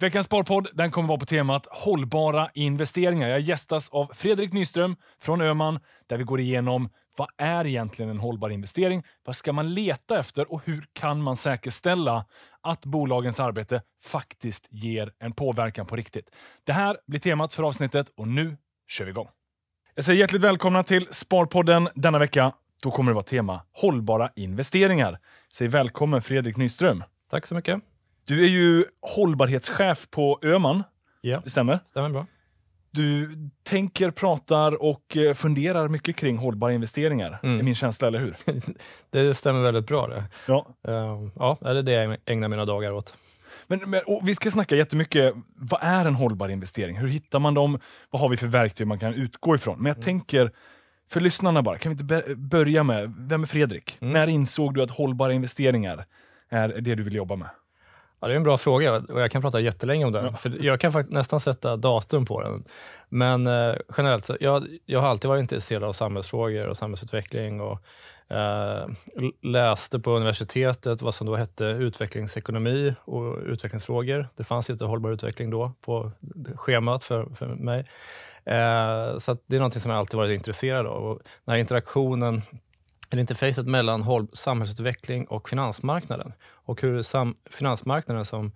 Veckans sparpodd den kommer vara på temat hållbara investeringar. Jag gästas av Fredrik Nyström från Öman där vi går igenom vad är egentligen en hållbar investering? Vad ska man leta efter och hur kan man säkerställa att bolagens arbete faktiskt ger en påverkan på riktigt? Det här blir temat för avsnittet och nu kör vi igång. Jag säger hjärtligt välkomna till Sparpodden denna vecka. Då kommer det vara tema hållbara investeringar. Säg välkommen Fredrik Nyström. Tack så mycket. Du är ju hållbarhetschef på Öman. Ja. Det stämmer? stämmer bra. Du tänker, pratar och eh, funderar mycket kring hållbara investeringar, mm. är min känsla, eller hur? det stämmer väldigt bra det. Ja. Uh, ja, det är det jag ägnar mina dagar åt. Men, men vi ska snacka jättemycket, vad är en hållbar investering? Hur hittar man dem? Vad har vi för verktyg man kan utgå ifrån? Men jag mm. tänker, för lyssnarna bara, kan vi inte börja med, vem är Fredrik? Mm. När insåg du att hållbara investeringar är det du vill jobba med? Ja, det är en bra fråga och jag kan prata jättelänge om den. Ja. För jag kan faktiskt nästan sätta datum på den. Men eh, generellt, så, jag, jag har alltid varit intresserad av samhällsfrågor och samhällsutveckling. Och, eh, läste på universitetet vad som då hette utvecklingsekonomi och utvecklingsfrågor. Det fanns inte hållbar utveckling då på schemat för, för mig. Eh, så det är något som jag alltid varit intresserad av. Och den här interaktionen en interfacet mellan samhällsutveckling och finansmarknaden och hur sam, finansmarknaden som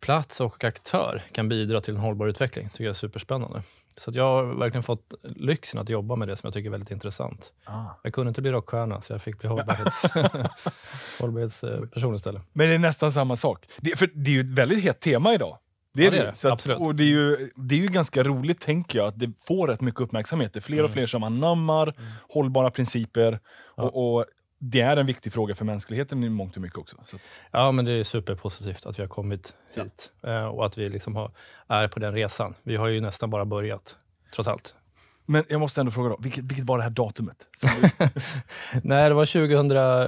plats och aktör kan bidra till en hållbar utveckling. tycker jag är superspännande. Så jag har verkligen fått lyxen att jobba med det som jag tycker är väldigt intressant. Ah. Jag kunde inte bli rockstjärna, så jag fick bli hållbarhets, hållbarhetsperson istället. Men det är nästan samma sak. Det, för det är ju ett väldigt hett tema idag. Det är, det, är Att, Absolut. Och det, är ju, det är ju ganska roligt, tänker jag, att det får rätt mycket uppmärksamhet. Det är fler och mm. fler som anammar mm. hållbara principer. Ja. Och, och, det är en viktig fråga för mänskligheten i mångt och mycket också. Så. Ja, men det är superpositivt att vi har kommit hit ja. Eh, och att vi liksom har, är på den resan. Vi har ju nästan bara börjat, trots allt. Men jag måste ändå fråga, då, vilket, vilket var det här datumet? Nej, det var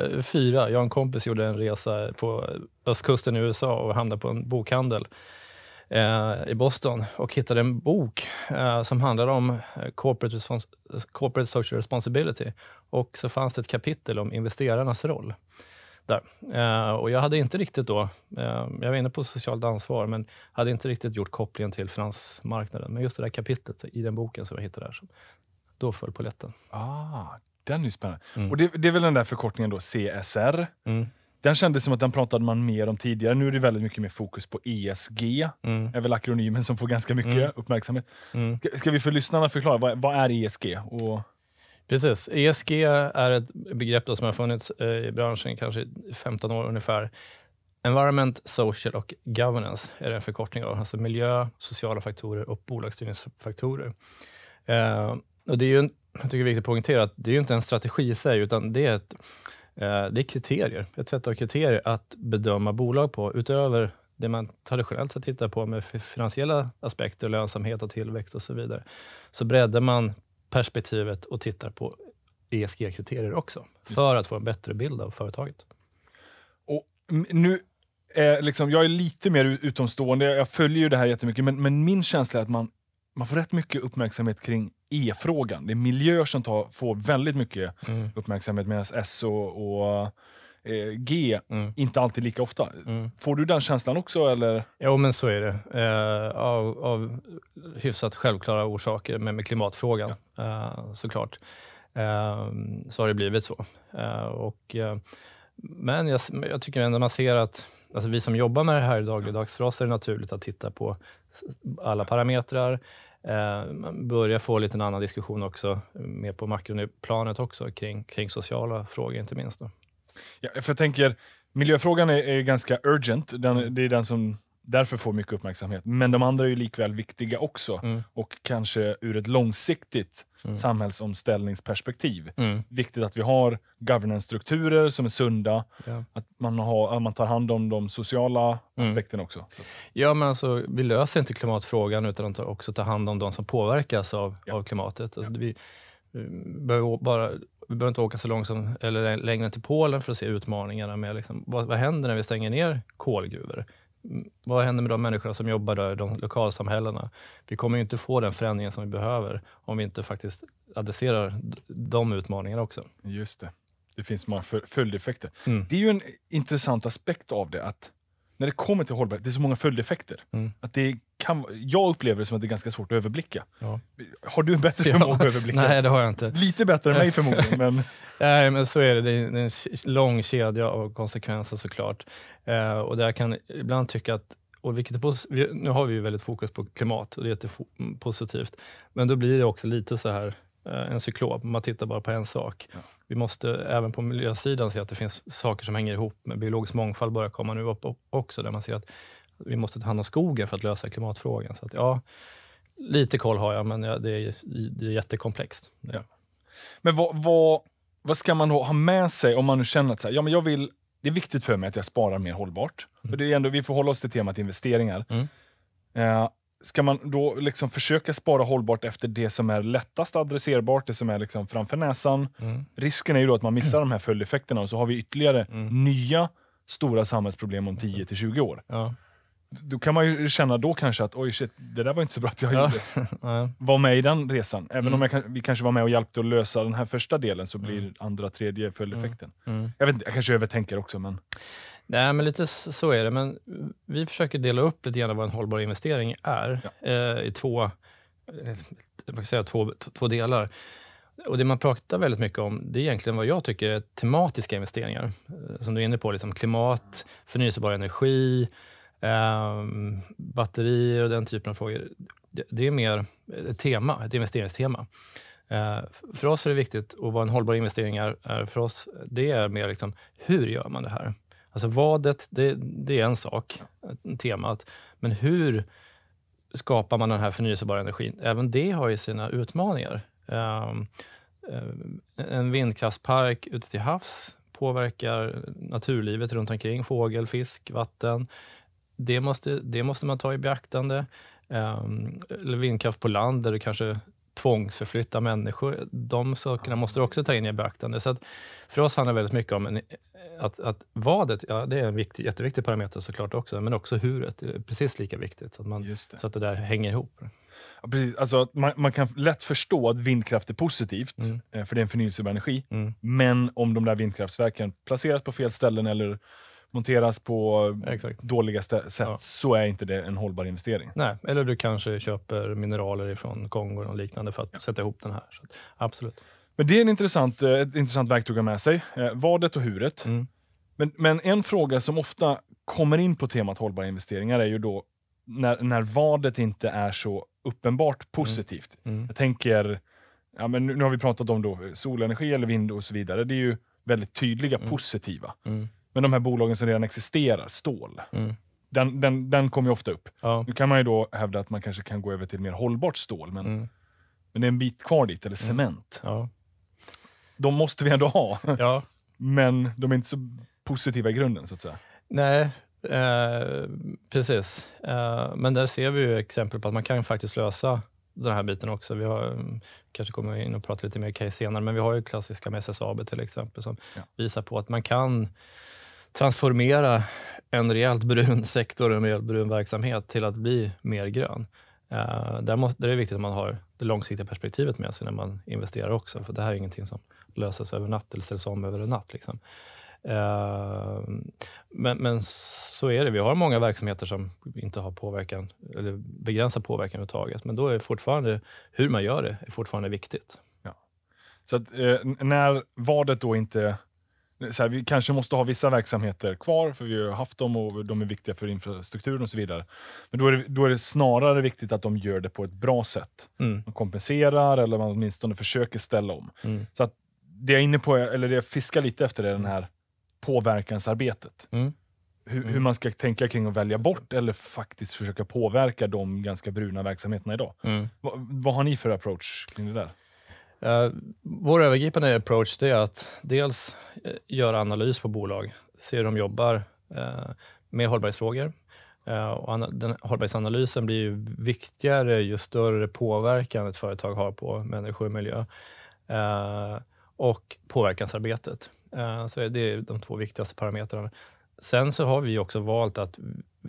2004. Jag och en kompis gjorde en resa på östkusten i USA och hamnade på en bokhandel Eh, i Boston och hittade en bok eh, som handlade om eh, corporate, respons corporate social responsibility. Och så fanns det ett kapitel om investerarnas roll. Där. och jag hade inte riktigt då, jag var inne på socialt ansvar, men hade inte riktigt gjort kopplingen till finansmarknaden. Men just det där kapitlet i den boken som jag hittade där, då föll på lätten. Ah, den är ju spännande. Mm. Och det, det, är väl den där förkortningen då, CSR? Mm. Den kändes som att den pratade man mer om tidigare. Nu är det väldigt mycket mer fokus på ESG. Mm. är väl akronymen som får ganska mycket mm. uppmärksamhet. Mm. Ska, ska vi för lyssnarna förklara, vad, vad är ESG? Och... Precis. ESG är ett begrepp som har funnits eh, i branschen kanske 15 år ungefär. Environment, Social och Governance är det en förkortning av. Alltså miljö, sociala faktorer och bolagsstyrningsfaktorer. Eh, och det är ju en, jag tycker det är viktigt att poängtera att det är ju inte en strategi i sig, utan det är ett Eh, det är kriterier, ett sätt av kriterier att bedöma bolag på, utöver det man traditionellt sett tittar på med finansiella aspekter, lönsamhet och tillväxt och så vidare, så breddar man perspektivet och tittar på ESG-kriterier också, för att få en bättre bild av företaget. Och nu är eh, liksom, jag är lite mer utomstående, jag följer ju det här jättemycket, men, men min känsla är att man, man får rätt mycket uppmärksamhet kring E-frågan. Det är miljö som tar, får väldigt mycket mm. uppmärksamhet medan S och, och eh, G mm. inte alltid lika ofta. Mm. Får du den känslan också? Eller? Jo, men så är det. Eh, av, av hyfsat självklara orsaker, men med klimatfrågan ja. eh, såklart, eh, så har det blivit så. Eh, och, eh, men jag, jag tycker ändå man ser att alltså vi som jobbar med det här dagligdags, mm. för oss är det naturligt att titta på alla parametrar, Eh, man börjar få lite en annan diskussion också, mer på makroplanet också, kring, kring sociala frågor inte minst. Då. Ja, för jag tänker, miljöfrågan är, är ganska urgent. Den, mm. det är den som därför får mycket uppmärksamhet. Men de andra är ju likväl viktiga också mm. och kanske ur ett långsiktigt mm. samhällsomställningsperspektiv. Mm. Viktigt att vi har governance-strukturer som är sunda, ja. att, man har, att man tar hand om de sociala mm. aspekterna också. Så. Ja, men alltså, vi löser inte klimatfrågan utan att också ta hand om de som påverkas av, ja. av klimatet. Alltså, ja. vi, behöver bara vi behöver inte åka så långt som, eller längre än till Polen för att se utmaningarna med liksom, vad, vad händer när vi stänger ner kolgruvor? vad händer med de människorna som jobbar där, de lokalsamhällena? Vi kommer ju inte få den förändringen som vi behöver om vi inte faktiskt adresserar de utmaningarna också. Just det. Det finns många följdeffekter. Mm. Det är ju en intressant aspekt av det, att när det kommer till hållbarhet, det är så många följdeffekter. Mm. Att det kan, jag upplever det som att det är ganska svårt att överblicka. Ja. Har du en bättre förmåga att överblicka? Nej, det har jag inte. Lite bättre än mig förmodligen. Men... Nej, men så är det. Det är en lång kedja av konsekvenser såklart. Eh, och där kan ibland tycka att och vilket är nu har vi ju väldigt fokus på klimat och det är jättepositivt. Men då blir det också lite så här eh, en cyklop, man tittar bara på en sak. Ja. Vi måste även på miljösidan se att det finns saker som hänger ihop. Med biologisk mångfald börjar komma nu upp också, där man ser att vi måste ta hand om skogen för att lösa klimatfrågan. Så att, ja, lite koll har jag, men ja, det, är, det är jättekomplext. Ja. Men vad, vad, vad, ska man då ha med sig om man nu känner att så här, ja, men jag vill, det är viktigt för mig att jag sparar mer hållbart? Mm. För det är ändå, vi får hålla oss till temat investeringar. Mm. Eh, ska man då liksom försöka spara hållbart efter det som är lättast adresserbart, det som är liksom framför näsan? Mm. Risken är ju då att man missar de här följdeffekterna och så har vi ytterligare mm. nya stora samhällsproblem om 10 20 år. Ja. Då kan man ju känna då kanske att oj shit, det där var inte så bra att jag ja. gjorde. var med i den resan. Även mm. om jag, vi kanske var med och hjälpte att lösa den här första delen så mm. blir andra, tredje följdeffekten. Mm. Mm. Jag vet jag kanske övertänker också men... Nej, men lite så är det. Men vi försöker dela upp lite grann vad en hållbar investering är ja. eh, i två, eh, jag kan säga, två, två delar. Och Det man pratar väldigt mycket om, det är egentligen vad jag tycker är tematiska investeringar. Eh, som du är inne på, liksom klimat, förnyelsebar energi, eh, batterier och den typen av frågor. Det, det är mer ett tema, ett investeringstema. Eh, för oss är det viktigt, och vad en hållbar investering är, är för oss, det är mer liksom, hur gör man det här? Alltså vadet, det, det är en sak, temat. Men hur skapar man den här förnyelsebara energin? Även det har ju sina utmaningar. Ehm, eh, en vindkraftspark ute till havs påverkar naturlivet runt omkring. Fågel, fisk, vatten. Det måste, det måste man ta i beaktande. Ehm, eller vindkraft på land där du kanske tvångsförflyttar människor. De sakerna måste du också ta in i beaktande. Så för oss handlar det väldigt mycket om en att, att vadet, ja, det är en viktig, jätteviktig parameter såklart också, men också huret är precis lika viktigt, så att, man, så att det där hänger ihop. Ja, precis. Alltså, man, man, kan lätt förstå att vindkraft är positivt, mm. Eh, för det är en förnyelsebar energi, mm. men om de där vindkraftverken placeras på fel ställen eller monteras på Exakt. dåliga sätt, ja. så är inte det en hållbar investering. Nej, eller du kanske köper mineraler från Kongo och liknande för att ja. sätta ihop den här. Så, absolut. Men det är en intressant, eh, ett intressant verktyg att ha med sig. Eh, vadet och huret. Mm. Men, men en fråga som ofta kommer in på temat hållbara investeringar är ju då när, när vadet inte är så uppenbart mm. positivt. Mm. Jag tänker, ja, men nu har vi pratat om då solenergi eller vind och så vidare. Det är ju väldigt tydliga mm. positiva. Mm. Men de här bolagen som redan existerar, stål, mm. den, den, den kommer ju ofta upp. Ja. Nu kan man ju då hävda att man kanske kan gå över till mer hållbart stål, men, mm. men det är en bit kvar dit, eller cement. Ja de måste vi ändå ha. Ja. Men de är inte så positiva i grunden, så att säga. Nej, eh, precis. Eh, men där ser vi ju exempel på att man kan faktiskt lösa den här biten också. Vi har, mm, kanske kommer in och pratar lite mer case senare, men vi har ju klassiska med SSAB till exempel, som ja. visar på att man kan transformera en rejält brun sektor, en rejält brun verksamhet till att bli mer grön. Uh, där, måste, där, är det viktigt att man har det långsiktiga perspektivet med sig när man investerar också, för det här är ingenting som lösas över natt eller ställas om över en natt. Liksom. Uh, men, men så är det. Vi har många verksamheter som inte har påverkan eller begränsar påverkan överhuvudtaget. Men då är fortfarande hur man gör det är fortfarande viktigt. Ja. Så att, eh, när vadet då inte... Så här, vi kanske måste ha vissa verksamheter kvar, för vi har haft dem och de är viktiga för infrastrukturen och så vidare. Men då är det, då är det snarare viktigt att de gör det på ett bra sätt. Mm. De kompenserar eller man åtminstone försöker ställa om. Mm. Så att det jag är inne på, eller det jag fiskar lite efter, är det här påverkansarbetet. Mm. Hur, hur, mm. man ska tänka kring att välja bort eller faktiskt försöka påverka de ganska bruna verksamheterna idag. Mm. Va, vad har ni för approach kring det där? Uh, vår övergripande approach är att dels uh, göra analys på bolag, se hur de jobbar uh, med hållbarhetsfrågor. Uh, och den hållbarhetsanalysen blir ju viktigare ju större påverkan ett företag har på människor och miljö. Uh, och påverkansarbetet. Eh, så det är de två viktigaste parametrarna. Sen så har vi också valt att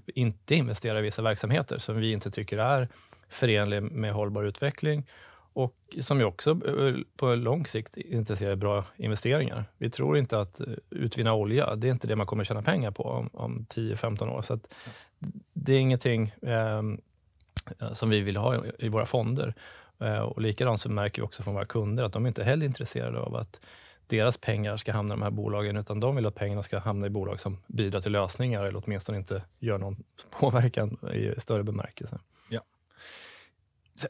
inte investera i vissa verksamheter som vi inte tycker är förenliga med hållbar utveckling och som ju också eh, på lång sikt inte ser bra investeringar. Vi tror inte att eh, utvinna olja, det är inte det man kommer tjäna pengar på om, om 10-15 år. Så det är ingenting eh, som vi vill ha i, i våra fonder. Eh, och likadant så märker vi också från våra kunder att de inte heller är intresserade av att deras pengar ska hamna i de här bolagen, utan de vill att pengarna ska hamna i bolag som bidrar till lösningar eller åtminstone inte gör någon påverkan i större bemärkelse. Ja.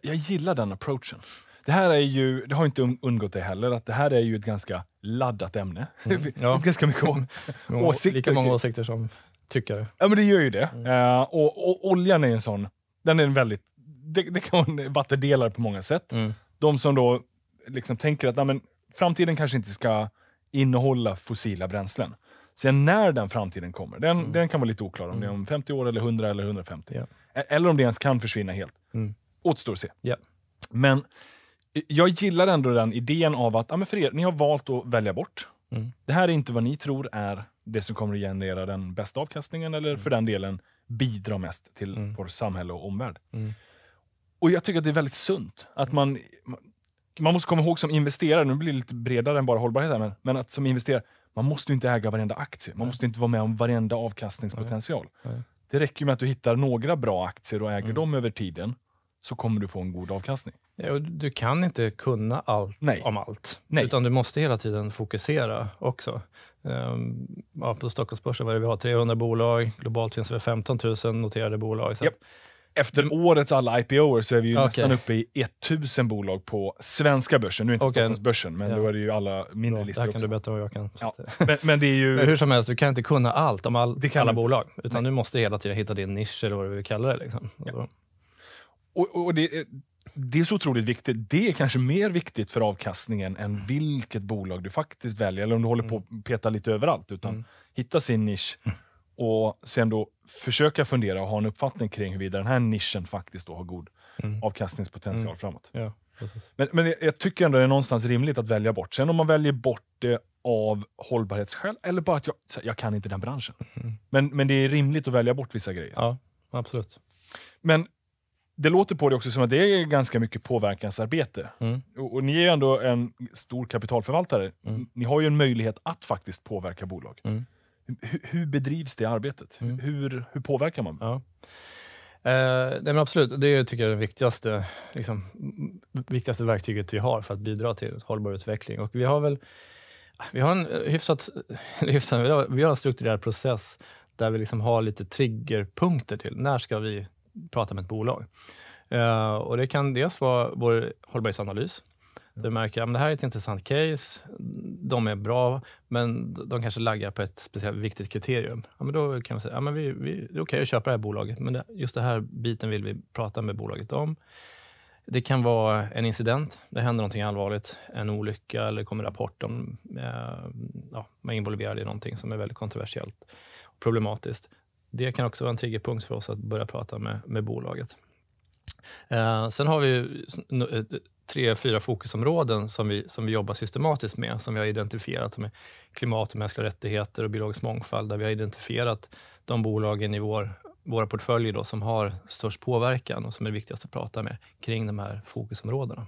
Jag gillar den approachen. Det här är ju, det har inte undgått dig heller, att det här är ju ett ganska laddat ämne. Mm, ja. ganska mycket om åsikter. Lika många åsikter som tyckare. Ja, men det gör ju det. Mm. Uh, och, och oljan är en sån, den är en väldigt det, det kan vara en vattendelare på många sätt. Mm. De som då liksom tänker att men, framtiden kanske inte ska innehålla fossila bränslen. Sen när den framtiden kommer, den, mm. den kan vara lite oklar om mm. det är mm. om 50 år, eller 100 eller 150. Yeah. Eller om det ens kan försvinna helt. Mm. Återstår att se. Yeah. Men eh, jag gillar ändå den idén av att men för er, ni har valt att välja bort. Mm. Det här är inte vad ni tror är det som kommer att generera den bästa avkastningen eller mm. för den delen bidra mest till mm. vårt samhälle och omvärld. Mm och jag tycker att det är väldigt sunt. Att man, man måste komma ihåg som investerare, nu blir det lite bredare än bara hållbarhet här, men, men att som investerare, man måste inte äga varenda aktie. Man måste inte vara med om varenda avkastningspotential. Nej. Nej. Det räcker med att du hittar några bra aktier och äger mm. dem över tiden, så kommer du få en god avkastning. du kan inte kunna allt Nej. om allt, Nej. utan du måste hela tiden fokusera också. Um, på Stockholmsbörsen var det vi har 300 bolag, globalt finns det 15 000 noterade bolag. Så yep efter mm. årets alla IPOer så är vi ju okay. nästan uppe i 1000 bolag på svenska börsen. Nu är det inte okay. Stockholmsbörsen, men ja. då är det ju alla mindre Bra, listor Det här också. kan du bättre vad jag kan. Ja. Eh. Men, men, det är ju... Men hur som helst, du kan inte kunna allt om all, alla bolag, utan Nej. du måste hela tiden hitta din nisch eller vad du vill kalla det. Liksom. Ja. Och, och det, eh, det är så otroligt viktigt. Det är kanske mer viktigt för avkastningen än mm. vilket bolag du faktiskt väljer, eller om du håller på att mm. peta lite överallt. Utan mm. hitta sin nisch och sen då försöka fundera och ha en uppfattning kring huruvida den här nischen faktiskt då har god mm. avkastningspotential mm. framåt. Ja, men, men jag tycker ändå det är någonstans rimligt att välja bort. Sen om man väljer bort det av hållbarhetsskäl eller bara att jag, jag kan inte den branschen. Mm. Men, men det är rimligt att välja bort vissa grejer. Ja, absolut. Men det låter på dig också som att det är ganska mycket påverkansarbete. Mm. Och, och, ni är ju ändå en stor kapitalförvaltare. Mm. Ni har ju en möjlighet att faktiskt påverka bolag. Mm hur, bedrivs det arbetet? Mm. Hur, hur påverkar man? Ja. Eh, nej men absolut, det tycker jag är det viktigaste, liksom, viktigaste verktyget vi har för att bidra till hållbar utveckling. Och vi har väl vi har en hyfsat, hyfsat vi har en strukturerad process där vi liksom har lite triggerpunkter till när ska vi prata med ett bolag. Eh, och det kan dels vara vår hållbarhetsanalys, du märker att det här är ett intressant case, de är bra, men de kanske laggar på ett speciellt viktigt kriterium. Ja, men då kan vi säga att ja, vi, vi, det är okej okay att köpa det här bolaget, men det, just den här biten vill vi prata med bolaget om. Det kan vara en incident, det händer någonting allvarligt, en olycka eller det kommer rapport om eh, ja, man är involverad i någonting som är väldigt kontroversiellt och problematiskt. Det kan också vara en triggerpunkt för oss att börja prata med, med bolaget. Eh, sen har vi eh, tre, fyra fokusområden som vi, som vi jobbar systematiskt med, som vi har identifierat som är klimat och mänskliga rättigheter och biologisk mångfald, där vi har identifierat de bolagen i vår, våra portföljer då, som har störst påverkan och som är viktigast att prata med kring de här fokusområdena.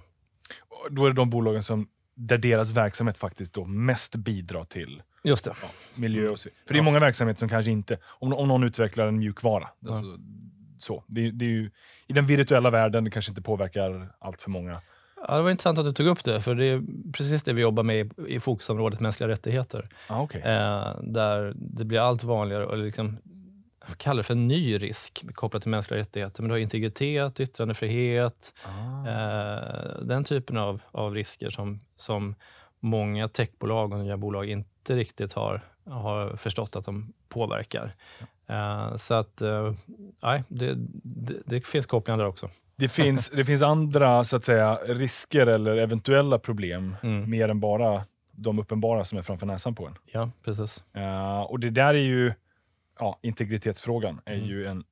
då är det de bolagen som där deras verksamhet faktiskt då mest bidrar till Just det. Ja, miljö mm. och så. För det är många verksamheter som kanske inte... Om, om någon utvecklar en mjukvara, ja. Alltså, så. Det, det är ju, I den virtuella världen det kanske inte påverkar allt för många. Ja, det var intressant att du tog upp det, för det är precis det vi jobbar med i, fokusområdet mänskliga rättigheter. Ah, okay. eh, där det blir allt vanligare, och liksom, jag kallar det för en ny risk kopplat till mänskliga rättigheter, men du har integritet, yttrandefrihet, ah. eh, den typen av, av risker som, som många techbolag och nya bolag inte riktigt har, har förstått att de påverkar. Eh, så att, eh, nej, det, det, det finns kopplingar där också det, finns, det finns andra så att säga, risker eller eventuella problem, mm. mer än bara de uppenbara som är framför näsan på en. Ja, precis. Uh, och det där är ju, ja, integritetsfrågan är mm. ju en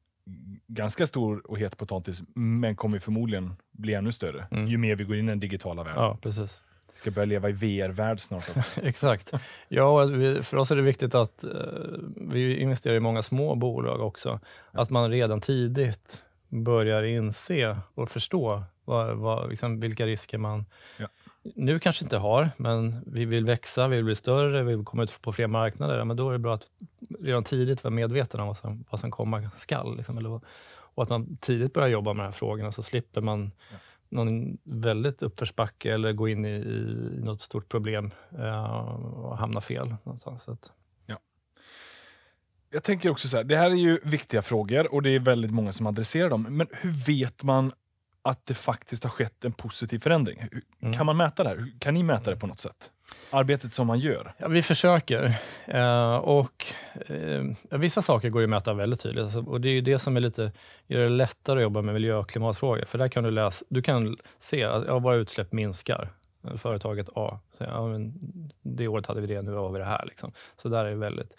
ganska stor och het potatis, men kommer förmodligen bli ännu större mm. ju mer vi går in i den digitala världen. Ja, precis. Vi ska börja leva i VR-värld snart. Exakt. Ja, för oss är det viktigt att uh, vi investerar i många små bolag också, att man redan tidigt börjar inse och förstå vad, vad, liksom vilka risker man ja. nu kanske inte har, men vi vill växa, vi vill bli större, vi vill komma ut på fler marknader. Men då är det bra att redan tidigt vara medveten om vad som, vad som komma skall. Liksom, och att man tidigt börjar jobba med de här frågorna, så slipper man ja. någon väldigt uppförsbacke eller gå in i, i något stort problem eh, och hamna fel någonstans. Så att, jag tänker också så här, det här är ju viktiga frågor och det är väldigt många som adresserar dem. Men hur vet man att det faktiskt har skett en positiv förändring? Mm. Kan man mäta det här? Kan ni mäta det på något sätt? Arbetet som man gör? Ja, vi försöker. Eh, och eh, Vissa saker går att mäta väldigt tydligt. Alltså, och Det är det som är lite, gör det lättare att jobba med miljö och klimatfrågor. För där kan du, läsa, du kan se att ja, våra utsläpp minskar företaget A. Så, ja, men det året hade vi det, nu har vi det här. Liksom. Så där är det väldigt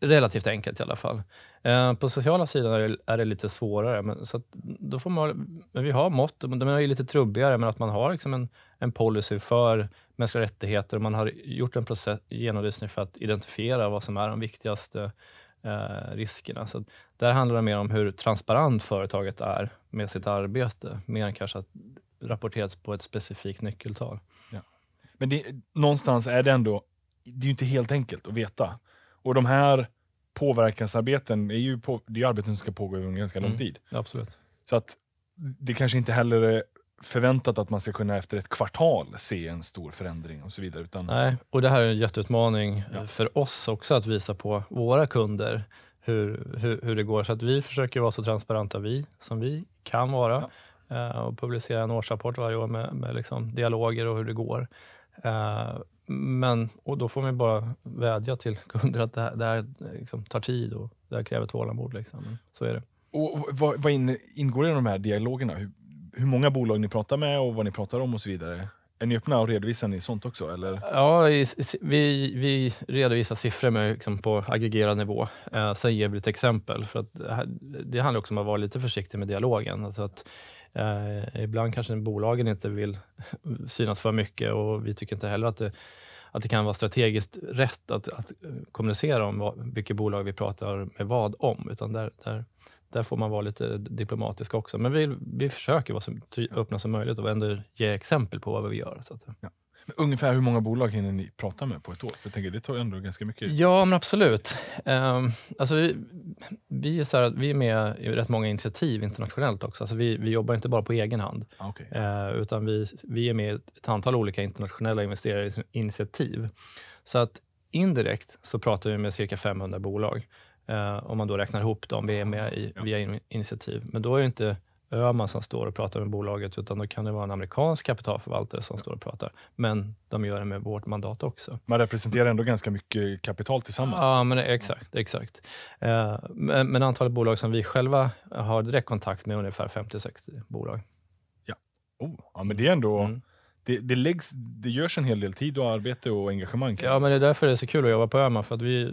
relativt enkelt i alla fall. Eh, på sociala sidan är det, är det lite svårare. Men, så då får man, vi har mått, de är ju lite trubbigare, men att man har liksom en, en policy för mänskliga rättigheter och man har gjort en process, genomlysning för att identifiera vad som är de viktigaste eh, riskerna. Så där handlar det mer om hur transparent företaget är med sitt arbete, mer än kanske att rapporteras på ett specifikt nyckeltal. Ja. Men det, någonstans är det ändå, det är ju inte helt enkelt att veta och de här påverkansarbeten är ju, på, det är arbeten som ska pågå under ganska lång mm, tid. Absolut. Så att det kanske inte heller är förväntat att man ska kunna efter ett kvartal se en stor förändring och så vidare. Utan... Nej, och det här är en jätteutmaning ja. Eh, för oss också att visa på våra kunder hur, hur, hur, det går. Så att vi försöker vara så transparenta vi, som vi kan vara ja. Eh, och publicera en årsrapport varje år med, med liksom dialoger och hur det går. Eh, men, och då får man bara vädja till kunder att det här, det här liksom tar tid och det här kräver tålamod. Liksom. Så är det. Och vad, vad in, ingår i de här dialogerna? Hur, hur, många bolag ni pratar med och vad ni pratar om och så vidare? Är ni öppna och redovisar ni sånt också? Eller? Ja, i, vi, vi redovisar siffror med, liksom, på aggregerad nivå. Eh, sen ger vi lite exempel. För att det, här, det handlar också om att vara lite försiktig med dialogen. Alltså att, eh, ibland kanske bolagen inte vill synas för mycket och vi tycker inte heller att det att det kan vara strategiskt rätt att, att kommunicera om vad, vilket bolag vi pratar med vad om. Utan där, där, där får man vara lite diplomatisk också. Men vi, vi försöker vara så öppna som möjligt och ändå ge exempel på vad vi gör. Så att, ja. Ungefär hur många bolag hinner ni prata med på ett år? För jag tänker, det tar ändå ganska mycket. Ja, men absolut. Um, alltså vi, vi, är så här, vi är med i rätt många initiativ internationellt också. Alltså vi, vi jobbar inte bara på egen hand, ah, okay. uh, ehm, utan vi, vi är med i ett antal olika internationella investerarinitiativ. Så att indirekt så pratar vi med cirka 500 bolag. Uh, om man då räknar ihop dem vi är med i ja. via in initiativ. Men då är det inte Öhman som står och pratar med bolaget, utan då kan det vara en amerikansk kapitalförvaltare som står och pratar. Men de gör det med vårt mandat också. Man representerar ändå ganska mycket kapital tillsammans. Ja, men exakt. exakt. Eh, men, antalet bolag som vi själva har direktkontakt med är ungefär 50-60 bolag. Ja. Oh, ja, men det är ändå... Mm. Det, det, läggs, det görs en hel del tid och arbete och engagemang. Ja, men det är därför det är så kul att jobba på Öhman, för att vi,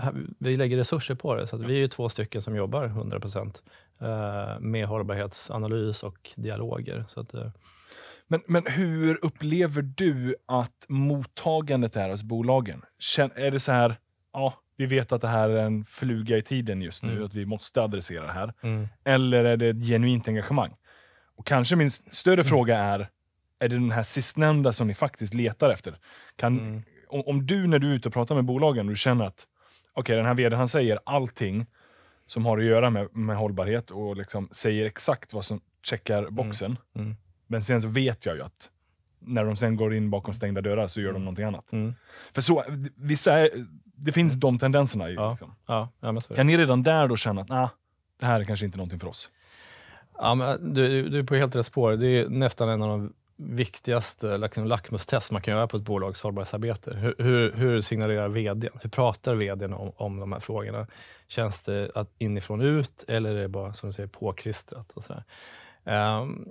här, vi lägger resurser på det. Så vi är ju två stycken som jobbar 100 procent Eh, med hållbarhetsanalys och dialoger. Så att, eh, men, men hur upplever du att mottagandet är hos bolagen? är det så här, ja, vi vet att det här är en fluga i tiden just nu, mm. att vi måste adressera det här. Mm. Eller är det ett genuint engagemang? Och kanske min större mm. fråga är, är det den här sistnämnda som ni faktiskt letar efter? Kan, mm. om, om, du, när du är ute och pratar med bolagen, och du känner att okay, den här vd han säger allting som har att göra med, med hållbarhet och liksom säger exakt vad som checkar mm. boxen. Mm. Mm. Men sen så vet jag ju att när de sen går in bakom stängda dörrar så gör de mm. någonting annat. Mm. För så, vissa, det finns de tendenserna. Ja. Liksom. Ja, ja, kan ni redan där då känna att nah, det här är kanske inte någonting för oss? Ja, men du, du är på helt rätt spår. Det är nästan en av de viktigaste liksom, lackmustest man kan göra på ett bolags hållbarhetsarbete. Hur, hur, hur signalerar VD? Hur pratar VD om, om de här frågorna? Känns det att inifrån ut eller är det bara som du säger, påklistrat? Och sådär? Um,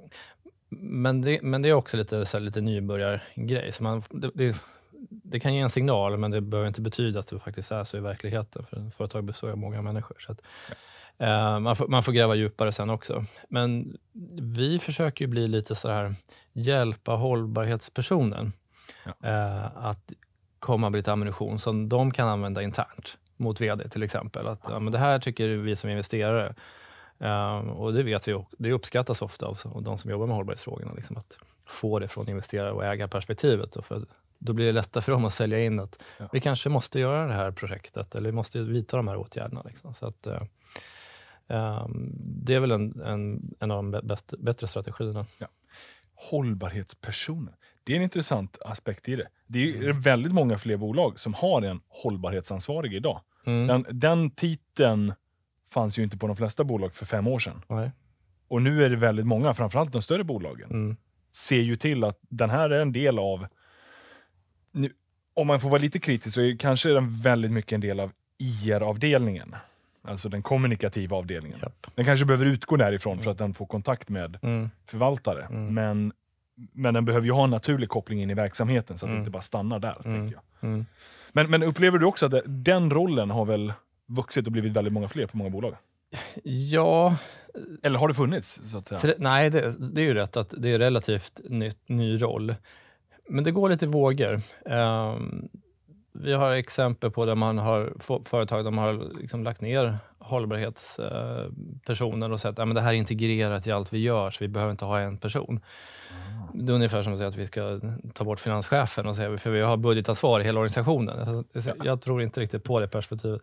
men, det, men det är också lite, så här, lite nybörjargrej. Så man, det, det, det, kan ge en signal, men det behöver inte betyda att det faktiskt är så i verkligheten. För företag består av många människor. Så att, ja. Eh, man, får, man får gräva djupare sen också. Men vi försöker bli lite så här, hjälpa hållbarhetspersonen ja. Eh, att komma med lite ammunition som de kan använda internt mot vd till exempel. Att, ja, men det här tycker vi som investerare Um, och det vet vi, det uppskattas ofta av, de som jobbar med hållbarhetsfrågorna, liksom att få det från investerare och ägarperspektivet. Då, för då blir det lättare för dem att sälja in att ja. vi kanske måste göra det här projektet eller vi måste vidta de här åtgärderna. Liksom. Så att, uh, Ehm, det är väl en, en, en av de bättre, strategierna. Ja. Hållbarhetspersoner. Det är en intressant aspekt i det. Det är mm. väldigt många fler bolag som har en hållbarhetsansvarig idag. Mm. Den, den titeln fanns ju inte på de flesta bolag för fem år sedan. Nej. Och nu är det väldigt många, framförallt de större bolagen, mm. ser ju till att den här är en del av... Nu, om man får vara lite kritisk så är kanske den väldigt mycket en del av IR-avdelningen. Alltså den kommunikativa avdelningen. Yep. Den kanske behöver utgå därifrån mm. för att den får kontakt med mm. förvaltare. Mm. Men, men den behöver ju ha en naturlig koppling in i verksamheten så att mm. det inte bara stannar där. Mm. Tänker jag. Mm. Men, men upplever du också att den rollen har väl vuxit och blivit väldigt många fler på många bolag? Ja. Eller har det funnits? Så att säga? nej, det, det, är ju rätt att det är relativt nytt, ny roll. Men det går lite vågor. Um, vi har exempel på där man har företag där har liksom lagt ner hållbarhetspersoner och sett att det här är integrerat i allt vi gör, så vi behöver inte ha en person. Ah. Det är ungefär som att säga att vi ska ta bort finanschefen och säga, för vi har budgetansvar i hela organisationen. Jag, tror inte riktigt på det perspektivet.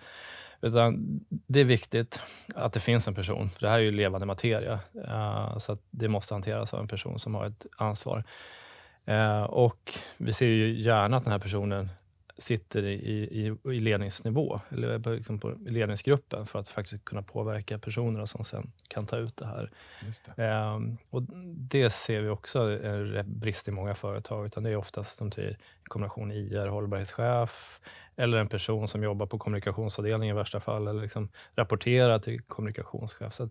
Utan det är viktigt att det finns en person, för det här är ju levande materia. Eh, så det måste hanteras av en person som har ett ansvar. Eh, och Vi ser ju gärna att den här personen sitter i, i, i ledningsnivå, eller på, liksom på ledningsgruppen, för att faktiskt kunna påverka personerna som sen kan ta ut det här. Det. Ehm, och det ser vi också är en brist i många företag, utan det är oftast som till kombination IR, hållbarhetschef, eller en person som jobbar på kommunikationsavdelningen i värsta fall, eller liksom rapporterar till kommunikationschef. Så att,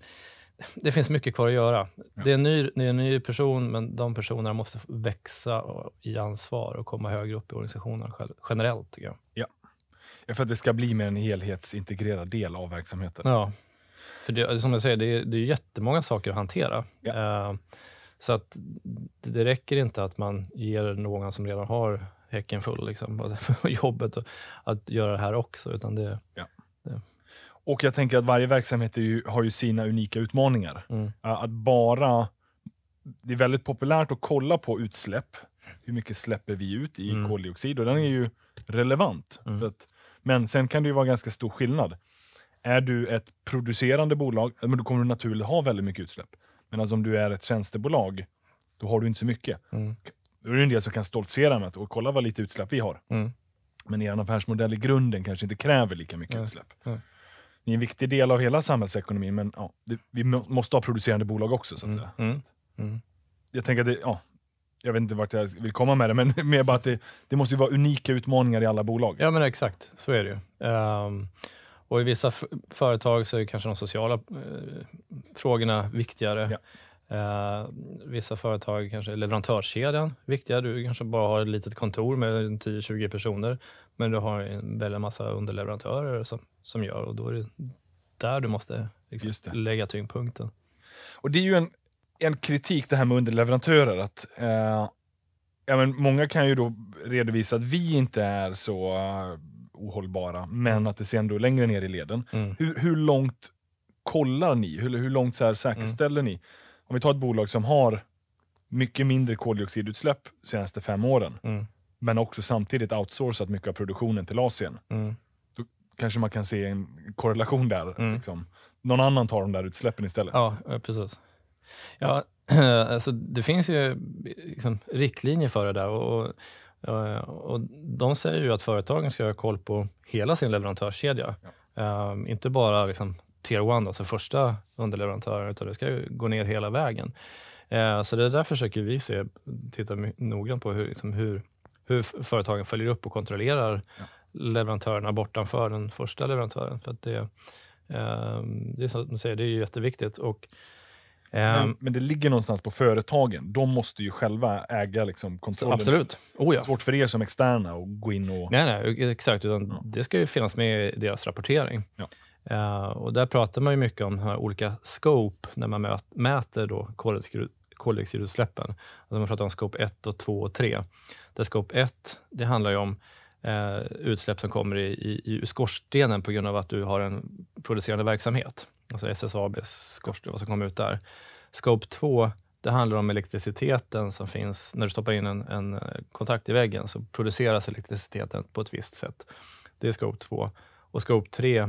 det finns mycket kvar att göra. Ja. Det, är en ny, det är en ny person, men de personerna måste växa i ansvar och komma högre upp i organisationen generellt, tycker jag. Ja. ja, för att det ska bli mer en helhetsintegrerad del av verksamheten. Ja, för det, som jag säger, det är, det är jättemånga saker att hantera. Ja. Uh, så att det räcker inte att man ger någon som redan har häcken full liksom, jobbet att göra det här också, utan det... Ja. det och jag tänker att varje verksamhet ju, har ju sina unika utmaningar. Mm. Eh, att bara... Det är väldigt populärt att kolla på utsläpp. Hur mycket släpper vi ut i mm. koldioxid? Och den är ju relevant. Mm. Att, men sen kan det ju vara ganska stor skillnad. Är du ett producerande bolag, då kommer du naturligt ha väldigt mycket utsläpp. Men alltså om du är ett tjänstebolag, då har du inte så mycket. Mm. Då är det en del som kan stoltsera med att och kolla vad lite utsläpp vi har. Mm. Men er affärsmodell i grunden kanske inte kräver lika mycket utsläpp. Ni är en viktig del av hela samhällsekonomin, men ja, det, vi måste ha producerande bolag också. Så att mm. säga. Mm, mm. Jag tänker att det, ja, jag vet inte vart jag vill komma med det, men mer bara att det, det måste vara unika utmaningar i alla bolag. Ja, men exakt. Så är det ju. Um, och i vissa företag så är kanske de sociala eh, frågorna viktigare. Ja. Eh, vissa företag, kanske leverantörskedjan, viktiga. Du kanske bara har ett litet kontor med 10-20 personer, men du har en väldig massa underleverantörer som, som gör och då är det där du måste liksom, lägga tyngdpunkten. Och det är ju en, en kritik det här med underleverantörer, att eh, ja, men många kan ju då redovisa att vi inte är så eh, ohållbara, men mm. att det ser ändå längre ner i leden. Mm. Hur, hur långt kollar ni? Hur, hur långt så här säkerställer mm. ni om vi tar ett bolag som har mycket mindre koldioxidutsläpp de senaste fem åren, mm. men också samtidigt outsourcat mycket av produktionen till Asien. Mm. Då kanske man kan se en korrelation där. Mm. Liksom. Någon annan tar de där utsläppen istället. Ja, eh, precis. Ja, alltså, det finns ju liksom riktlinjer för det där. Och, eh, och, De säger ju att företagen ska ha koll på hela sin leverantörskedja. Ja. Um, inte bara liksom Tier 1, alltså första underleverantören, utan det ska ju gå ner hela vägen. Eh, så det där försöker vi se, titta noggrant på hur, liksom hur, hur företagen följer upp och kontrollerar ja. leverantörerna bortanför den första leverantören. För det, ehm, det är som du säger, det är jätteviktigt. Och, ehm, men, men, det ligger någonstans på företagen. De måste ju själva äga liksom, kontrollen. Absolut. Oh, ja. Svårt för er som externa att gå in och... Nej, nej exakt. Utan ja. Det ska ju finnas med i deras rapportering. Ja. Eh, och där pratar man ju mycket om olika scope när man mäter då koldioxidutsläppen. Alltså man pratar om scope 1, och 2 och 3. Där scope 1 det handlar ju om uh, utsläpp som kommer i, i, i skorstenen på grund av att du har en producerande verksamhet. Alltså SSABs skorsten, vad som kommer ut där. Scope 2 det handlar om elektriciteten som finns. När du stoppar in en, en eh, kontakt i väggen så produceras elektriciteten på ett visst sätt. Det är scope 2. Och scope 3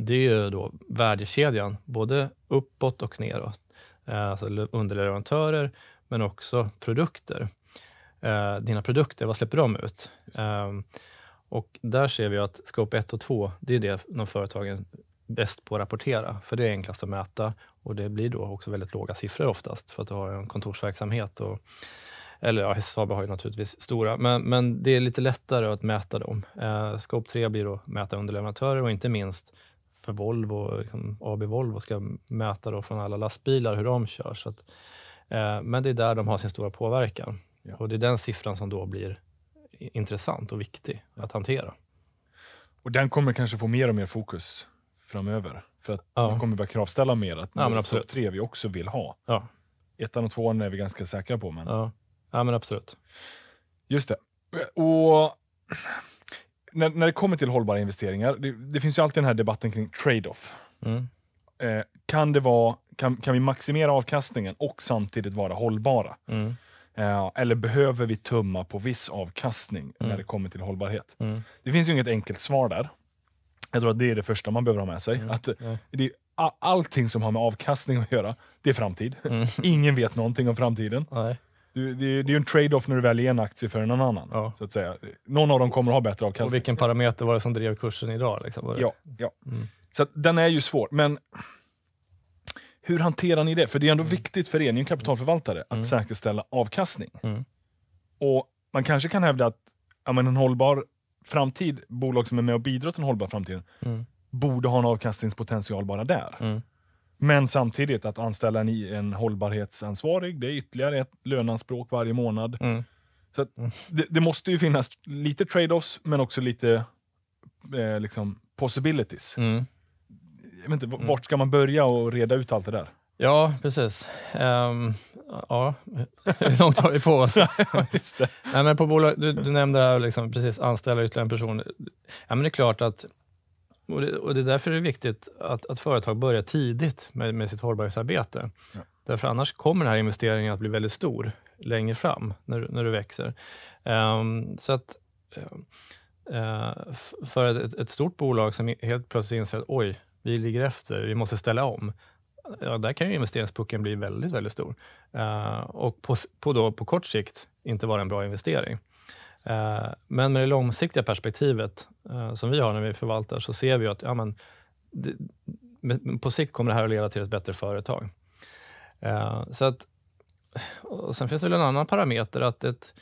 det är ju då värdekedjan, både uppåt och neråt. Eh, alltså underleverantörer, men också produkter. Eh, dina produkter, vad släpper de ut? Ehm, och där ser vi att scope 1 och 2, det är det de företagen bäst på att rapportera, för det är enklast att mäta och det blir då också väldigt låga siffror oftast för att du har en kontorsverksamhet. Och, eller ja, SSAB har ju naturligtvis stora, men, men det är lite lättare att mäta dem. Eh, scope 3 blir då mäta underleverantörer och inte minst för Volvo, liksom AB Volvo ska mäta då från alla lastbilar hur de kör. Så att, eh, men det är där de har sin stora påverkan. Ja. Och Det är den siffran som då blir intressant och viktig att hantera. Och Den kommer kanske få mer och mer fokus framöver. För att ja. man kommer börja kravställa mer att ja, topp tre vi också vill ha. Ja. Ettan och tvåan är vi ganska säkra på. Men... Ja. ja, men absolut. Just det. Och när, när det kommer till hållbara investeringar, det, det, finns ju alltid den här debatten kring trade-off. Mm. Eh, kan, det vara, kan, kan vi maximera avkastningen och samtidigt vara hållbara? Mm. Eh, eller behöver vi tumma på viss avkastning mm. när det kommer till hållbarhet? Mm. Det finns ju inget enkelt svar där. Jag tror att det är det första man behöver ha med sig. Mm. Att, eh, det, allting som har med avkastning att göra, det är framtid. Mm. Ingen vet någonting om framtiden. Nej det, det, är ju en trade-off när du väljer en aktie för någon annan. Ja. Så att säga. Någon av dem kommer att ha bättre avkastning. Och vilken parameter var det som drev kursen idag? Liksom? Ja. ja. Mm. Så den är ju svår, men hur hanterar ni det? För det är ändå mm. viktigt för er, ni är kapitalförvaltare, att mm. säkerställa avkastning. Mm. Och Man kanske kan hävda att ja, men en hållbar framtid, bolag som är med och bidrar till en hållbar framtid, mm. borde ha en avkastningspotential bara där. Mm. Men samtidigt, att anställa en, en hållbarhetsansvarig, det är ytterligare ett löneanspråk varje månad. Mm. Så att, mm. det, det, måste ju finnas lite trade-offs, men också lite eh, liksom possibilities. Mm. Jag vet inte, mm. vart ska man börja och reda ut allt det där? Ja, precis. Um, ja, hur långt har vi på oss? Nej, men på bolag, du, du nämnde här, liksom, precis, anställa ytterligare en person. Ja, men det är klart att och det, och det är därför det är viktigt att, att företag börjar tidigt med, med sitt hållbarhetsarbete. Ja. Därför annars kommer den här investeringen att bli väldigt stor längre fram när, när du växer. Um, så att, uh, för ett, ett, stort bolag som helt plötsligt inser att oj, vi ligger efter, vi måste ställa om. Ja, där kan ju investeringspucken bli väldigt, väldigt stor. Uh, och på, på, då, på kort sikt inte vara en bra investering. Eh, men med det långsiktiga perspektivet eh, som vi har när vi förvaltar så ser vi att ja, men, på sikt kommer det här att leda till ett bättre företag. Eh, så att, och sen finns det väl en annan parameter att ett,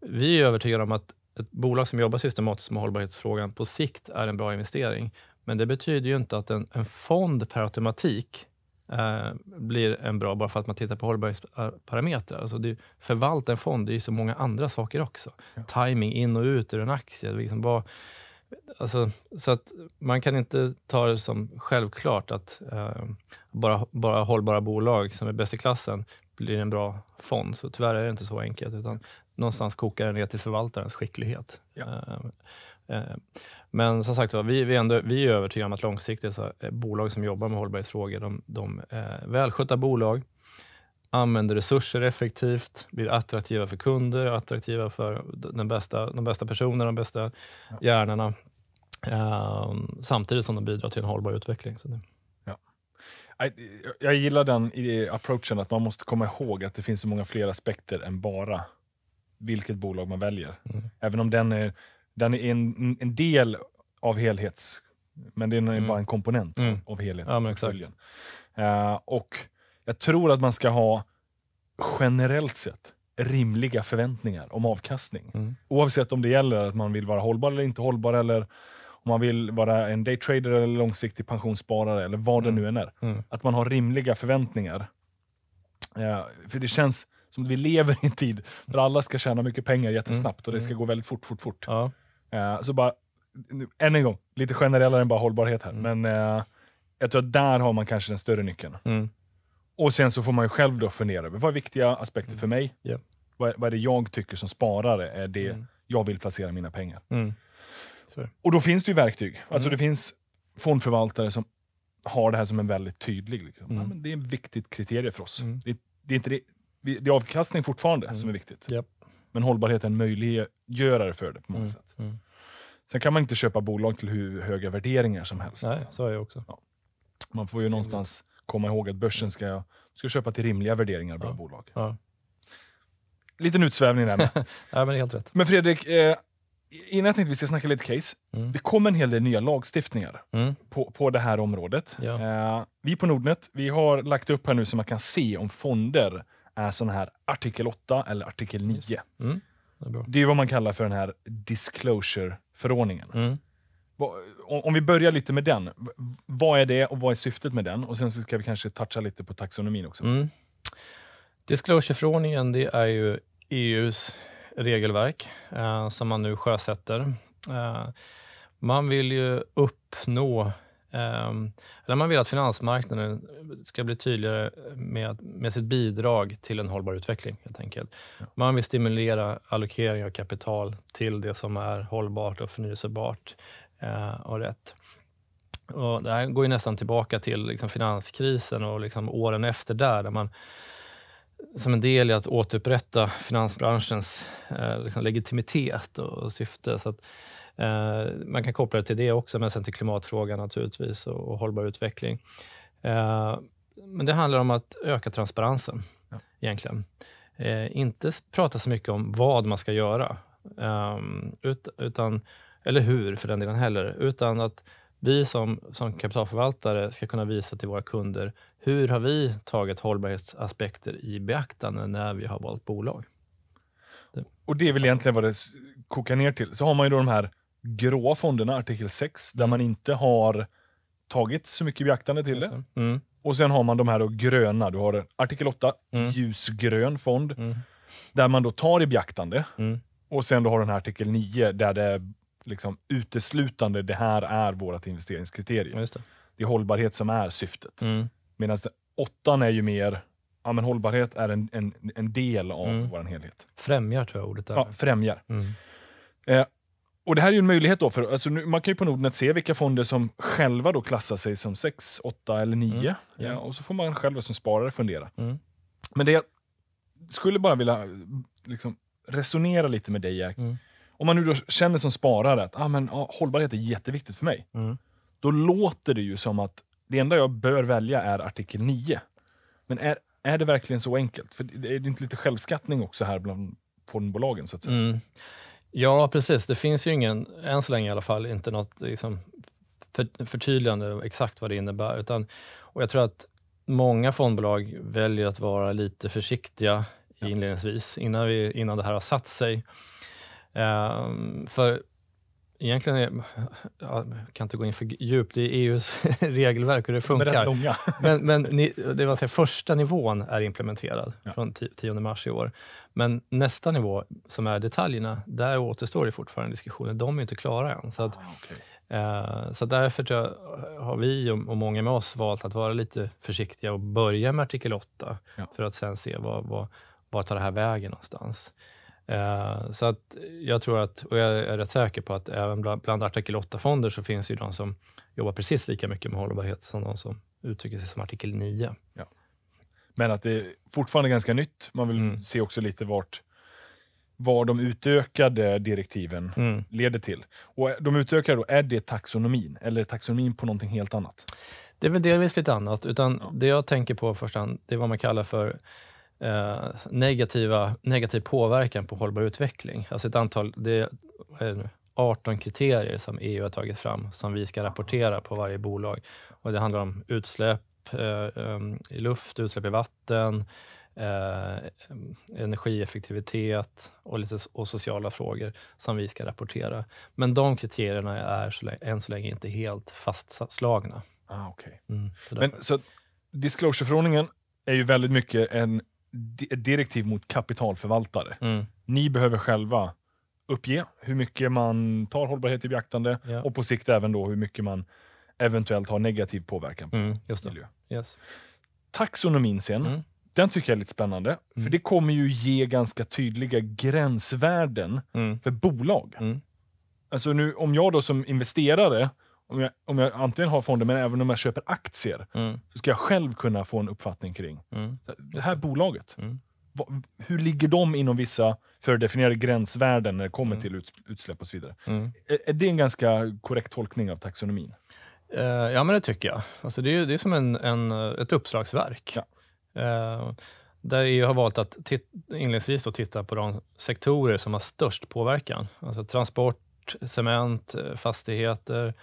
vi är övertygade om att ett bolag som jobbar systematiskt med hållbarhetsfrågan på sikt är en bra investering. Men det betyder ju inte att en, en fond per automatik Eh, blir en bra bara för att man tittar på hållbarhetsparametrar. Alltså det, förvalta en fond, det är ju så många andra saker också. Ja. Timing in och ut ur en aktie. Liksom bara, Alltså, så att man kan inte ta det som självklart att eh, bara, bara hållbara bolag som är bäst i klassen blir en bra fond. Så tyvärr är det inte så enkelt, utan någonstans kokar det ner till förvaltarens skicklighet. Ja. Eh, Eh, men som sagt, vi, vi, ändå, vi är övertygade om att långsiktigt, så eh, bolag som jobbar med hållbarhetsfrågor, de, de eh, välskötta bolag, använder resurser effektivt, blir attraktiva för kunder, attraktiva för den bästa, de bästa personerna, de bästa hjärnorna, ehm, samtidigt som de bidrar till en hållbar utveckling. Så det. Jag gillar den approachen, att man måste komma ihåg att det finns så många fler aspekter än bara vilket bolag man väljer. Mm. Även om den är den är en, en del av helhets... Men den är mm. bara en komponent mm. av helheten. Ja, uh, och jag tror att man ska ha, generellt sett, rimliga förväntningar om avkastning. Mm. Oavsett om det gäller att man vill vara hållbar eller inte hållbar, eller om man vill vara en daytrader eller långsiktig pensionssparare, eller vad det mm. nu än är. Mm. Att man har rimliga förväntningar. Uh, för det känns som att vi lever i en tid där alla ska tjäna mycket pengar jättesnabbt och det mm. ska gå väldigt fort, fort, fort. Ja. Eh, så bara, nu, än en gång, lite generellare än bara hållbarhet här, mm. men eh, jag tror att där har man kanske den större nyckeln. Mm. Och sen så får man ju själv då fundera över vad är viktiga aspekter för mig? Yeah. Vad, vad, är det jag tycker som sparare är det jag vill placera mina pengar? Och då finns det ju verktyg. Alltså det finns fondförvaltare som har det här som en väldigt tydlig... Liksom. Mm. Ja, men det är ett viktigt kriterium för oss. Mm. Det, det, är inte det, det är avkastning fortfarande mm. som är mm. viktigt. Yep. Men hållbarhet är en möjliggörare för det på många mm. sätt. Mm. Sen kan man inte köpa bolag till hur höga värderingar som helst. Nej, så är jag också. Ja. Man får ju någonstans komma ihåg att börsen ska, ska köpa till rimliga värderingar bra ja. bolag. Ja. Liten utsvävning där med. men helt rätt. Men Fredrik, eh, innan jag tänkte vi ska snacka lite case. Mm. Det kommer en hel del nya lagstiftningar mm. på, på det här området. Ja. Eh, vi på Nordnet vi har lagt upp här nu så man kan se om fonder är sån här artikel 8 eller artikel 9. Mm. Det, är det, är vad man kallar för den här disclosure-förordningen. Mm. Om vi börjar lite med den. Vad är det och vad är syftet med den? Och Sen så ska vi kanske toucha lite på taxonomin också. Mm. Disclosure-förordningen det är ju EUs regelverk eh, som man nu sjösätter. Eh, man vill ju uppnå Ehm, eller man vill att finansmarknaden ska bli tydligare med, med sitt bidrag till en hållbar utveckling. helt enkelt. Man vill stimulera allokering av kapital till det som är hållbart och förnyelsebart eh, och rätt. Och det här går ju nästan tillbaka till liksom finanskrisen och liksom åren efter där, där man som en del i att återupprätta finansbranschens eh, liksom legitimitet och, och syfte. Så att, Eh, man kan koppla det till det också, men sen till klimatfrågan naturligtvis och, och hållbar utveckling. Eh, men det handlar om att öka transparensen ja. egentligen. Eh, inte prata så mycket om vad man ska göra, ehm, utan, eller hur för den delen heller, utan att vi som, som kapitalförvaltare ska kunna visa till våra kunder hur har vi tagit hållbarhetsaspekter i beaktande när vi har valt bolag. Och det är väl egentligen vad det kokar ner till. Så har man ju då de här gråa fonderna, artikel 6, där mm. man inte har tagit så mycket beaktande till det. Mm. Och sen har man de här då gröna. Du har artikel 8, mm. ljusgrön fond, mm. där man då tar i beaktande. Mm. Och sen då har den här artikel 9, där det liksom uteslutande, det här är vårt investeringskriterium. Det. det. är hållbarhet som är syftet. Mm. Medan åttan är ju mer, ja men hållbarhet är en, en, en del av mm. vår helhet. Främjar tror jag ordet är. Ja, främjar. Mm. Eh, och Det här är ju en möjlighet. då för, alltså nu, Man kan ju på Nordnet se vilka fonder som själva då klassar sig som 6, 8 eller 9. Mm. Ja, mm. och så får man själv som sparare fundera. Mm. Men det jag skulle bara vilja liksom, resonera lite med dig, Jack. Mm. Om man nu känner som sparare att ah, men, ah, hållbarhet är jätteviktigt för mig. Mm. Då låter det ju som att det enda jag bör välja är artikel 9. Men är, är det verkligen så enkelt? För det Är det inte lite självskattning också här bland fondbolagen? så att säga? Mm. Ja, precis. Det finns ju ingen, än så länge i alla fall, inte något liksom, för, förtydligande exakt vad det innebär. Utan, och jag tror att många fondbolag väljer att vara lite försiktiga inledningsvis, innan, vi, innan det här har satt sig. Um, för egentligen är, jag kan inte gå in för djupt i EUs regelverk hur det funkar. Men, men ni, det vill säga, första nivån är implementerad ja. från 10 mars i år. Men nästa nivå, som är detaljerna, där återstår det fortfarande diskussioner. De är inte klara än. Så, att, ah, okay. eh, så därför jag, har vi och många med oss valt att vara lite försiktiga och börja med artikel 8 ja. för att sen se vad, vad, vad tar det här vägen någonstans. Eh, så att jag tror att, och jag är rätt säker på att även bland, bland artikel 8-fonder så finns ju de som jobbar precis lika mycket med hållbarhet som de som uttrycker sig som artikel 9. Ja. Men att det är fortfarande ganska nytt. Man vill mm. se också lite vart, vad de utökade direktiven mm. leder till. Och De utökade då, är det taxonomin eller är taxonomin på någonting helt annat? Det är väl delvis lite annat, utan ja. det jag tänker på först det är vad man kallar för Eh, negativa, negativ påverkan på hållbar utveckling. Alltså ett antal, det är 18 kriterier som EU har tagit fram som vi ska rapportera på varje bolag. Och det handlar om utsläpp eh, ehm, i luft, utsläpp i vatten, eh, energieffektivitet och, lite, och sociala frågor som vi ska rapportera. Men de kriterierna är så länge, än så länge inte helt fastslagna. Ah, okay. Mm, så Men, så disclosureförordningen är ju väldigt mycket en direktiv mot kapitalförvaltare. Mm. Ni behöver själva uppge hur mycket man tar hållbarhet i beaktande yeah. och på sikt även då hur mycket man eventuellt har negativ påverkan på mm, miljö. Yes. Taxonomin sen, mm. den tycker jag är lite spännande. Mm. För det kommer ju ge ganska tydliga gränsvärden mm. för bolag. Mm. Alltså nu, om jag då som investerare om jag, om jag antingen har fonder, men även om jag köper aktier, mm. så ska jag själv kunna få en uppfattning kring mm. det här bolaget. Mm. Va, hur ligger de inom vissa fördefinierade gränsvärden när det kommer mm. till utsläpp och så vidare? Mm. Är, är, det en ganska korrekt tolkning av taxonomin? Uh, ja, men det tycker jag. Alltså det, är, det är som en, en ett uppslagsverk. Ja. Uh, där EU har valt att inledningsvis då titta på de sektorer som har störst påverkan. Alltså transport, cement, eh, fastigheter,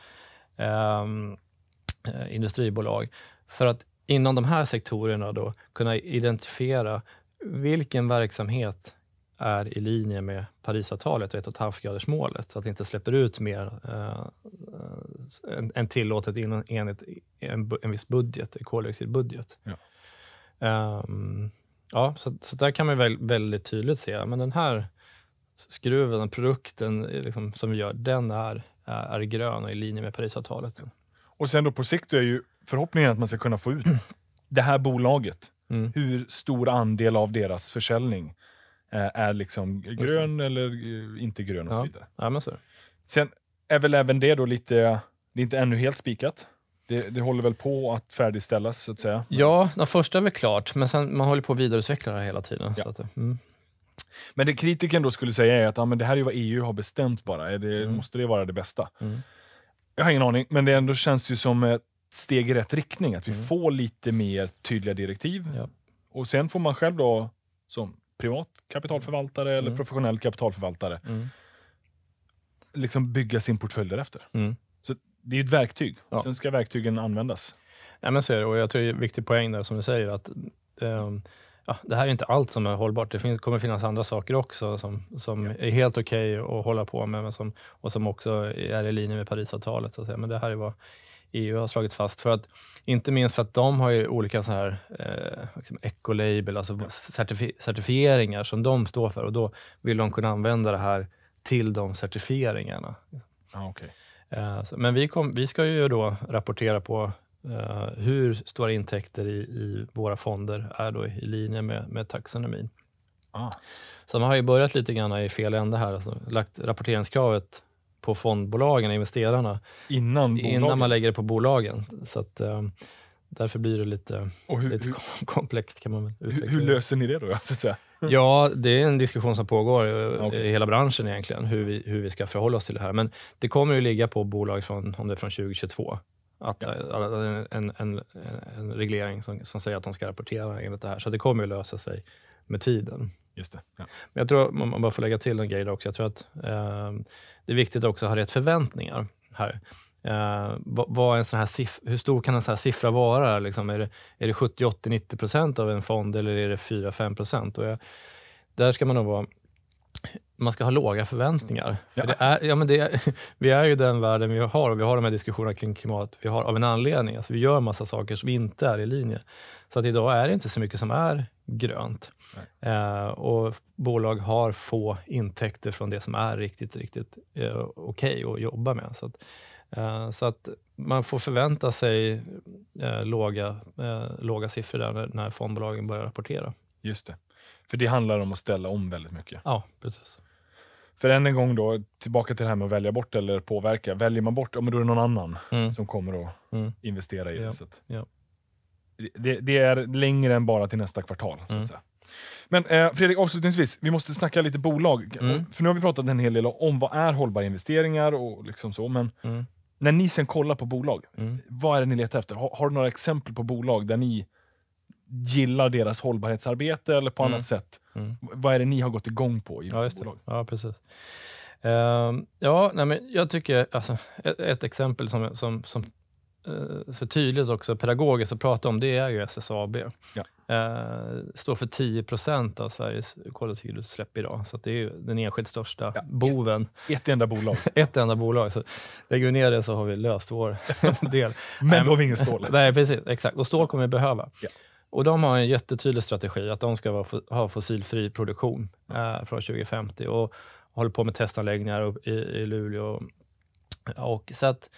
Ehm, eh, industribolag för att inom de här sektorerna då kunna identifiera vilken verksamhet är i linje med Parisavtalet och 1,5-gradersmålet, så att det inte släpper ut mer än, eh, eh, än tillåtet inom enligt en, en viss budget, koldioxidbudget. Ja. Um, ja, så, så där kan man väl, väldigt tydligt se, men den här skruven, produkten eh, liksom, som vi gör, den är, eh, är grön och i linje med Parisavtalet. Och sen då på sikt är ju förhoppningen att man ska kunna få ut det här bolaget. Mm. Hur stor andel av deras försäljning eh, är liksom grön eller inte grön och så vidare. Ja, men så. Sen är väl även det då lite, det är inte ännu helt spikat. Det, det, håller väl på att färdigställas så att säga? Ja, det första är väl klart, men sen, man håller på att vidareutveckla det hela tiden. Ja. Att, mm. Men det kritiken då skulle säga är att ah, men det här är vad EU har bestämt bara. det, mm. Måste det vara det bästa? Mm. Jag har ingen aning, men det ändå känns ju som ett steg i rätt riktning. Att vi mm. får lite mer tydliga direktiv. Ja. Och sen får man själv då, som privat kapitalförvaltare eller mm. professionell kapitalförvaltare, mm. liksom bygga sin portfölj därefter. Mm. Så det är ju ett verktyg. Ja. Sen ska verktygen användas. Ja, men så är det. Och jag tror det är en viktig poäng där som du säger, att um, ja, det här är inte allt som är hållbart. Det finns, kommer finnas andra saker också som, som ja. är helt okej okay att hålla på med men som, och som också är i linje med Parisavtalet. Så att säga. Men det här är vad EU har slagit fast. För att, inte minst för att de har olika så här, eh, liksom ecolabel, alltså ja. certifi certifieringar som de står för och då vill de kunna använda det här till de certifieringarna. Ah, okay. eh, så, men vi, kom, vi ska ju då rapportera på Uh, hur stora intäkter i, i, våra fonder är då i, linje med, med taxonomin. Ah. Så man har ju börjat lite grann i fel ände här, alltså, lagt rapporteringskravet på fondbolagen, investerarna, innan, innan man lägger det på bolagen. Så att, um, därför blir det lite, hur, lite hur, komplext. kan man väl hur, hur löser ni det då? Alltså, ja, det är en diskussion som pågår eh, ah, okay. i hela branschen egentligen, hur vi, hur vi ska förhålla oss till det här. Men det kommer ju ligga på bolag från, om det är från 2022. Att, ja. Eh, att eh, en, en, en, reglering som, som, säger att de ska rapportera enligt det här. Så det kommer att lösa sig med tiden. Just det. Ja. Men jag tror, om man bara får lägga till en grej där också. Jag tror att eh, det är viktigt också att ha rätt förväntningar här. Eh, vad, en sån här siff hur stor kan en sån här siffra vara? Liksom, är, det, är det 70, 80, 90 procent av en fond eller är det 4, 5 procent? Där ska man nog vara man ska ha låga förväntningar. Ja. För det är, ja, men det är, vi är ju den världen vi har och vi har de här diskussionerna kring klimat vi har av en anledning. Alltså vi gör massa saker som inte är i linje. Så att idag är det inte så mycket som är grönt. Eh, och bolag har få intäkter från det som är riktigt, riktigt eh, okej okay att jobba med. Så att, eh, så att man får förvänta sig eh, låga, eh, låga siffror där när, när fondbolagen börjar rapportera. Just det. För det handlar om att ställa om väldigt mycket. Ja, precis. För än en gång då, tillbaka till det här med att välja bort eller påverka. Väljer man bort, ja, men då är det någon annan mm. som kommer att mm. investera i ja. huset. Ja. Det, det, är längre än bara till nästa kvartal. Mm. Så att mm. säga. Men eh, Fredrik, avslutningsvis, vi måste snacka lite bolag. Mm. För nu har vi pratat en hel del om vad är hållbara investeringar och liksom så, men mm. när ni sen kollar på bolag, vad är det ni letar efter? Har, har du några exempel på bolag där ni gillar deras hållbarhetsarbete eller på mm. annat sätt. Mm. Vad är det ni har gått igång på i ja, bolag? Ja, precis. Uh, ja, nej, men jag tycker, alltså, ett, ett exempel som, som, som uh, eh, så tydligt också pedagogiskt att prata om, det är ju SSAB. Ja. Uh, står för 10 av Sveriges koldioxidutsläpp idag, så det är den enskilt största ja, boven. Ett, ett, enda bolag. ett enda bolag. Så lägger vi ner det så har vi löst vår del. Men ehm, då har vi ingen stål. nej, precis. Exakt. Och stål kommer vi behöva. Ja. Och de har en jättetydlig strategi att de ska ha fossilfri produktion eh, från 2050 och håller på med testanläggningar i, i Luleå. Och, så att,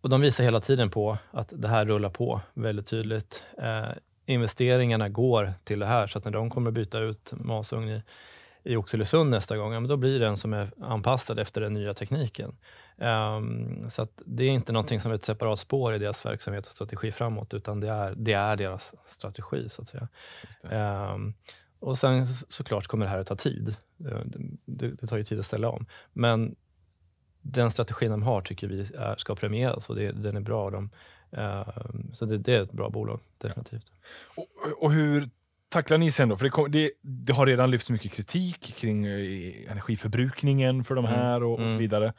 och de visar hela tiden på att det här rullar på väldigt tydligt. Eh, investeringarna går till det här, så att när de kommer byta ut masugn i, i Oxelösund nästa gång, ja, men då blir den som är anpassad efter den nya tekniken. Um, så det är inte någonting som är ett separat spår i deras verksamhet och strategi framåt, utan det är, det är deras strategi. så att säga. Um, och sen såklart kommer det här att ta tid. Eh, det, det, tar ju tid att ställa om. Men den strategin de har tycker vi är, ska premieras och det, den är bra. De, uh, så det, det, är ett bra bolag, definitivt. Ja. Och, och hur tacklar ni sen då? För det, kom, det, det, har redan lyfts mycket kritik kring eh, energiförbrukningen för de mm, här och, och så mm. vidare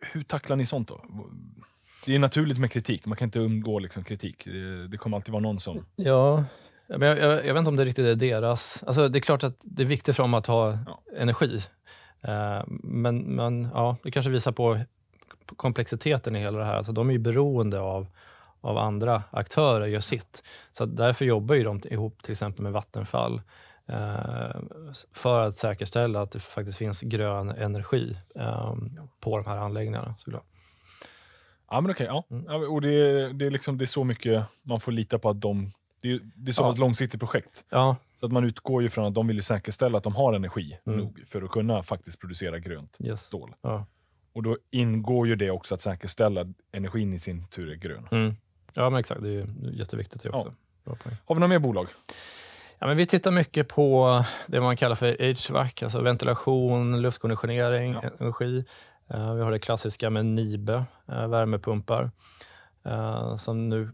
hur tacklar ni sånt då? Det är naturligt med kritik, man kan inte undgå liksom kritik. Det, det kommer alltid vara någon som... Ja, jag, jag, jag, vet inte om det riktigt är deras... Alltså, det är klart att det är viktigt för dem att ha ja. energi. Eh, men, men ja, det kanske visar på komplexiteten i hela det här. Alltså, de är ju beroende av, av andra aktörer, gör sitt. Så därför jobbar ju de ihop till exempel med Vattenfall. Eh, för att säkerställa att det faktiskt finns grön energi ehm, på de här anläggningarna. Såklart. Ja, men okej. Okay, mm. ja. Och det, det, är liksom, det är så mycket man får lita på att de... Det är, det är så ja. ett långsiktigt projekt. Ja. Så att man utgår ju från att de vill säkerställa att de har energi mm. nog för att kunna faktiskt producera grönt yes. stål. Ja. Och då ingår ju det också att säkerställa energin i sin tur är grön. Mm. Ja, men exakt. Det är jätteviktigt det också. Ja. Har vi några mer bolag? Ja, men vi tittar mycket på det man kallar för HVAC, alltså ventilation, luftkonditionering, ja. energi. Eh, vi har det klassiska med NIBE, eh, värmepumpar, eh, som nu,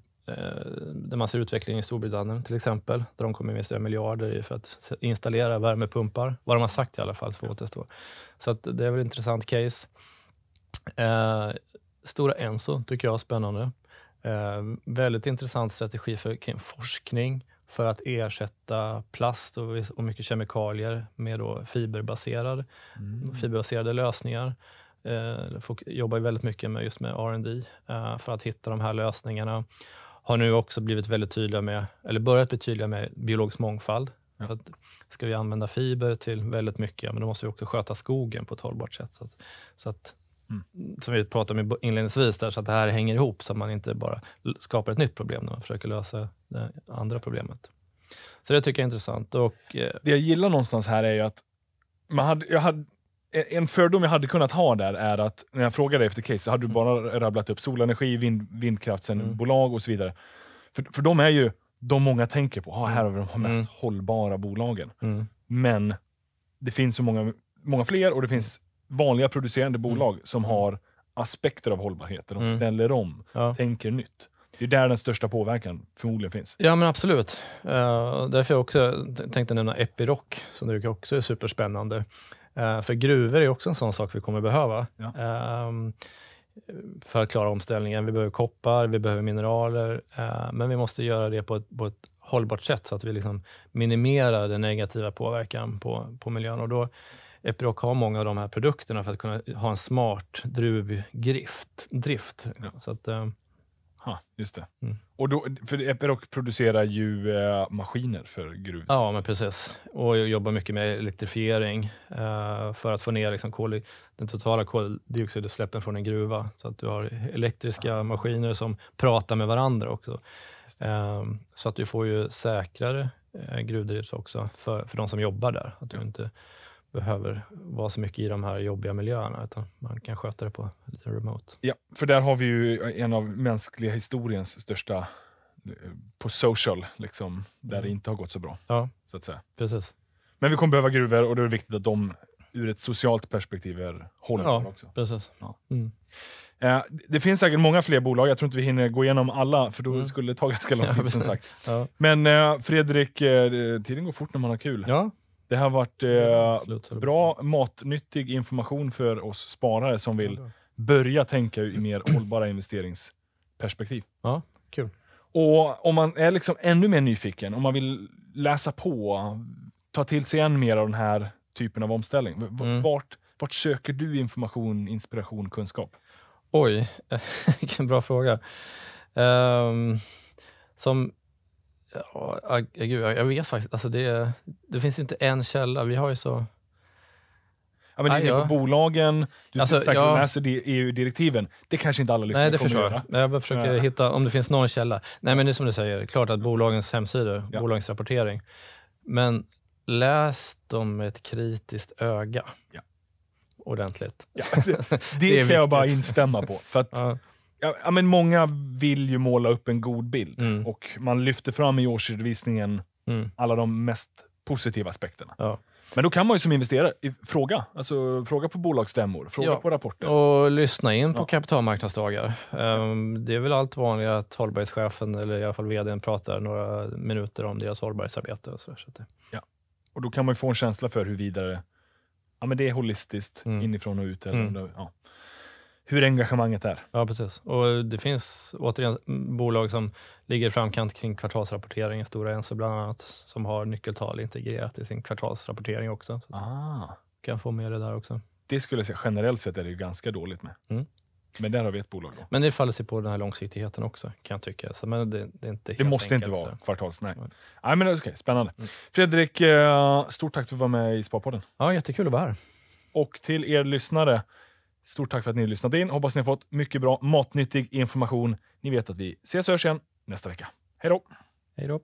där man ser utvecklingen i Storbritannien till exempel, där de kommer investera miljarder i för att installera värmepumpar, vad de har sagt i alla fall, så återstår. Så det är väl ett intressant case. Stora Enso tycker jag är spännande. Väldigt intressant strategi för forskning för att ersätta plast och, och mycket kemikalier med då fiberbaserad, mm. fiberbaserade lösningar. Eh, jobbar väldigt mycket med just med R&D eh, för att hitta de här lösningarna. Har nu också blivit väldigt tydliga med, eller börjat bli tydliga med biologisk mångfald. Ja. För att ska vi använda fiber till väldigt mycket, men då måste vi också sköta skogen på ett hållbart sätt. Så att, så att Mm. Som vi pratade om inledningsvis, där, så att det här hänger ihop så att man inte bara skapar ett nytt problem när man försöker lösa det andra problemet. Så det tycker jag är intressant. Och, eh... Det jag gillar någonstans här är ju att man hade, jag hade, en fördom jag hade kunnat ha där är att när jag frågade efter case så hade du mm. bara rabblat upp solenergi, vind, vindkraftsbolag mm. och så vidare. För, för de är ju de många tänker på. Ah, här har vi de mm. mest mm. hållbara bolagen. Men det finns så många, många fler och det finns vanliga producerande mm. bolag som mm. har aspekter av hållbarheten. De mm. ställer om, ja. tänker nytt. Det är där den största påverkan förmodligen finns. Ja, men absolut. Uh, därför jag också tänkte nämna Epiroc, som du också är superspännande. Uh, för gruvor är också en sån sak vi kommer behöva. Ja. Uh, för att klara omställningen. Vi behöver koppar, vi behöver mineraler, eh, men vi måste göra det på ett, på ett hållbart sätt så att vi liksom minimerar den negativa påverkan på, på miljön. Och då Epiroc har många av de här produkterna för att kunna ha en smart druvdrift. Drift. Så att, eh, Ha, just det. Mm. Och då, för Epiroc producerar ju eh, maskiner för gruv... Ja, men precis. Och jobbar mycket med elektrifiering eh, för att få ner liksom, kol, den totala koldioxidutsläppen från en gruva. Så att du har elektriska ja. maskiner som pratar med varandra också. Eh, så att du får ju säkrare eh, gruvdrift också för, för de som jobbar där. Att du inte behöver vara så mycket i de här jobbiga miljöerna, utan man kan sköta det på lite remote. Ja, för där har vi ju en av mänskliga historiens största eh, på social, liksom, där mm. det inte har gått så bra. Ja, så att säga. precis. Men vi kommer behöva gruvor och då är det viktigt att de ur ett socialt perspektiv är hållbara ja, också. Precis. Ja. Mm. Eh, det finns säkert många fler bolag. Jag tror inte vi hinner gå igenom alla, för då mm. skulle det ta ganska lång tid. som sagt. Ja. Men eh, Fredrik, tiden går fort när man har kul. Ja, det har varit eh, bra, matnyttig information för oss sparare som vill börja tänka i mer hållbara investeringsperspektiv. Ja, kul. Och om man är liksom ännu mer nyfiken, om man vill läsa på, ta till sig än mer av den här typen av omställning. V mm. Vart, vart söker du information, inspiration, kunskap? Oj, vilken bra fråga. Um, som Ja, gud, jag, vet faktiskt alltså det, det finns inte en källa. Vi har ju så... Ja, men ah, ja. på bolagen, du alltså, säkert ja. läser EU-direktiven. Det kanske inte alla lyssnare Nej, det kommer förstår att göra. Jag, jag bara försöker ja. hitta om det finns någon källa. Nej, men det är som du säger, klart att bolagens hemsidor, ja. bolagens rapportering. Men läs dem med ett kritiskt öga. Ja. Ordentligt. Ja, det, det, det kan viktigt. jag bara instämma på. För att ja, ja, men många vill ju måla upp en god bild mm. och man lyfter fram i årsredovisningen mm. alla de mest positiva aspekterna. Ja. Men då kan man ju som investerare fråga. Alltså, fråga på bolagsstämmor, fråga ja. på rapporter. Och lyssna in på ja. kapitalmarknadsdagar. Um, det är väl allt vanligare att hållbarhetschefen, eller i alla fall vdn, pratar några minuter om deras hållbarhetsarbete. Och så där, det... ja. och då kan man få en känsla för hur vidare ja, men det är holistiskt mm. inifrån och ut. Eller, mm. ja hur engagemanget är. Ja, precis. Och det finns återigen bolag som ligger i framkant kring kvartalsrapporteringen, Stora Enso bland annat, som har nyckeltal integrerat i sin kvartalsrapportering också. Så ah. kan få med det där också. Det skulle jag säga, generellt sett är det ju ganska dåligt med. Mm. Men där har vi ett bolag. Då. Men det faller sig på den här långsiktigheten också, kan jag tycka. Så, men det, det, är inte det måste enkelt, inte vara så. kvartals, nej. Mm. nej men, okay, spännande. Mm. Fredrik, eh, stort tack för att du var med i Sparpodden. Ja, jättekul att vara här. Och till er lyssnare, Stort tack för att ni lyssnat in. Hoppas ni har fått mycket bra matnyttig information. Ni vet att vi ses och hörs igen nästa vecka. Hej då! Hej då!